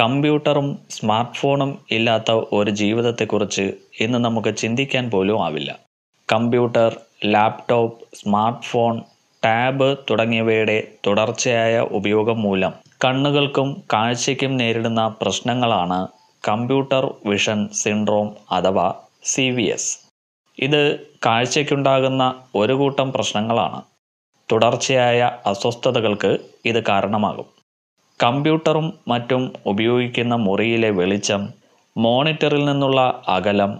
കമ്പ്യൂട്ടറും സ്മാർട്ട് ഫോണും ഇല്ലാത്ത ഒരു ജീവിതത്തെക്കുറിച്ച് ഇന്ന് നമുക്ക് ചിന്തിക്കാൻ പോലും ആവില്ല computer laptop smart phone tab തുടങ്ങിയവയുടെ തുടർച്ചയായ ഉപയോഗം മൂലം കണ്ണുകൾക്കും കാഴ്ചയ്ക്കും നേരിടുന്ന പ്രശ്നങ്ങളാണ് കമ്പ്യൂട്ടർ വിഷൻ സിൻഡ്രോം അഥവാ സി വി എസ് ഇത് കാഴ്ചയ്ക്കുണ്ടാകുന്ന ഒരു കൂട്ടം പ്രശ്നങ്ങളാണ് തുടർച്ചയായ അസ്വസ്ഥതകൾക്ക് ഇത് കാരണമാകും കമ്പ്യൂട്ടറും മറ്റും ഉപയോഗിക്കുന്ന മുറിയിലെ വെളിച്ചം മോണിറ്ററിൽ നിന്നുള്ള അകലം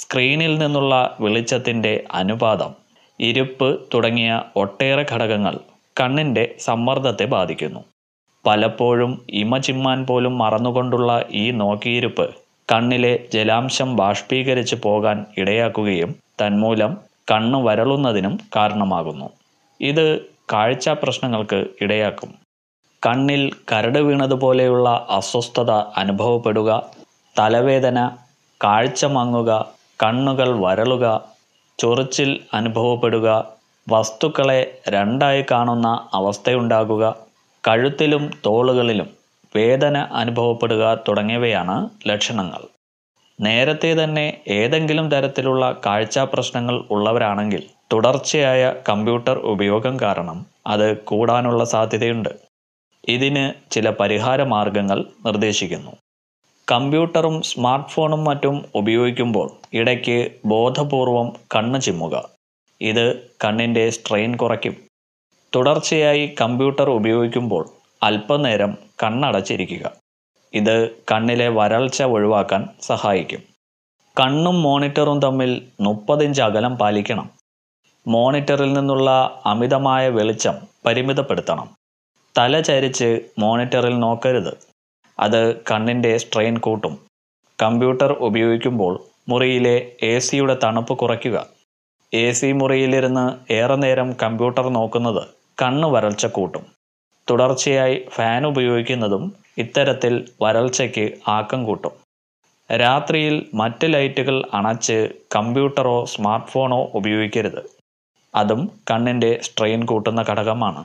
സ്ക്രീനിൽ നിന്നുള്ള വെളിച്ചത്തിൻ്റെ അനുപാതം ഇരുപ്പ് തുടങ്ങിയ ഒട്ടേറെ ഘടകങ്ങൾ കണ്ണിൻ്റെ സമ്മർദ്ദത്തെ ബാധിക്കുന്നു പലപ്പോഴും ഇമ ചിമ്മാൻ പോലും മറന്നുകൊണ്ടുള്ള ഈ നോക്കിയിരുപ്പ് കണ്ണിലെ ജലാംശം ബാഷ്പീകരിച്ച് പോകാൻ ഇടയാക്കുകയും തന്മൂലം കണ്ണ് വരളുന്നതിനും കാരണമാകുന്നു ഇത് കാഴ്ച പ്രശ്നങ്ങൾക്ക് ഇടയാക്കും കണ്ണിൽ കരട് വീണതുപോലെയുള്ള അസ്വസ്ഥത അനുഭവപ്പെടുക തലവേദന കാഴ്ച മങ്ങുക കണ്ണുകൾ വരളുക ചൊറിച്ചിൽ അനുഭവപ്പെടുക വസ്തുക്കളെ രണ്ടായി കാണുന്ന അവസ്ഥയുണ്ടാകുക കഴുത്തിലും തോളുകളിലും വേദന അനുഭവപ്പെടുക തുടങ്ങിയവയാണ് ലക്ഷണങ്ങൾ നേരത്തെ തന്നെ ഏതെങ്കിലും തരത്തിലുള്ള കാഴ്ചാ പ്രശ്നങ്ങൾ ഉള്ളവരാണെങ്കിൽ തുടർച്ചയായ കമ്പ്യൂട്ടർ ഉപയോഗം കാരണം അത് കൂടാനുള്ള സാധ്യതയുണ്ട് ഇതിന് ചില പരിഹാര മാർഗങ്ങൾ നിർദ്ദേശിക്കുന്നു കമ്പ്യൂട്ടറും സ്മാർട്ട് ഫോണും മറ്റും ഉപയോഗിക്കുമ്പോൾ ഇടയ്ക്ക് ബോധപൂർവം കണ്ണ് ചിമ്മുക ഇത് കണ്ണിൻ്റെ സ്ട്രെയിൻ കുറയ്ക്കും തുടർച്ചയായി കമ്പ്യൂട്ടർ ഉപയോഗിക്കുമ്പോൾ അല്പനേരം കണ്ണടച്ചിരിക്കുക ഇത് കണ്ണിലെ വരൾച്ച ഒഴിവാക്കാൻ സഹായിക്കും കണ്ണും മോണിറ്ററും തമ്മിൽ മുപ്പതിഞ്ച് അകലം പാലിക്കണം മോണിറ്ററിൽ നിന്നുള്ള അമിതമായ വെളിച്ചം പരിമിതപ്പെടുത്തണം തല ചരിച്ച് മോണിറ്ററിൽ നോക്കരുത് അത് കണ്ണിൻ്റെ സ്ട്രെയിൻ കൂട്ടും കമ്പ്യൂട്ടർ ഉപയോഗിക്കുമ്പോൾ മുറിയിലെ എ സിയുടെ തണുപ്പ് കുറയ്ക്കുക എ സി മുറിയിലിരുന്ന് ഏറെ നേരം കമ്പ്യൂട്ടർ നോക്കുന്നത് കണ്ണ് വരൾച്ച കൂട്ടും തുടർച്ചയായി ഫാൻ ഉപയോഗിക്കുന്നതും ഇത്തരത്തിൽ വരൾച്ചയ്ക്ക് ആക്കം കൂട്ടും രാത്രിയിൽ മറ്റ് ലൈറ്റുകൾ അണച്ച് കമ്പ്യൂട്ടറോ സ്മാർട്ട് ഫോണോ ഉപയോഗിക്കരുത് അതും കണ്ണിൻ്റെ സ്ട്രെയിൻ കൂട്ടുന്ന ഘടകമാണ്